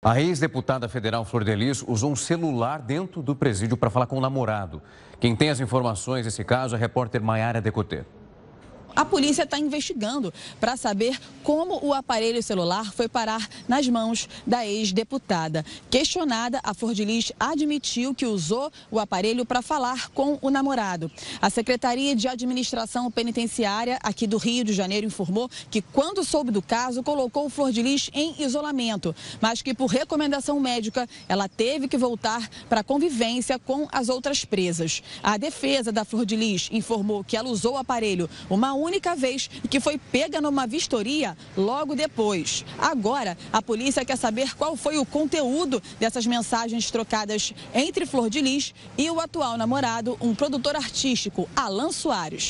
A ex-deputada federal Flor Delis usou um celular dentro do presídio para falar com o namorado. Quem tem as informações desse caso é a repórter Maiara Decotê. A polícia está investigando para saber como o aparelho celular foi parar nas mãos da ex-deputada. Questionada, a Fordilis admitiu que usou o aparelho para falar com o namorado. A Secretaria de Administração Penitenciária aqui do Rio de Janeiro informou que, quando soube do caso, colocou Fordilis em isolamento, mas que, por recomendação médica, ela teve que voltar para convivência com as outras presas. A defesa da Fordilis informou que ela usou o aparelho uma única única vez e que foi pega numa vistoria logo depois. Agora, a polícia quer saber qual foi o conteúdo dessas mensagens trocadas entre Flor de Lis e o atual namorado, um produtor artístico, Alan Soares.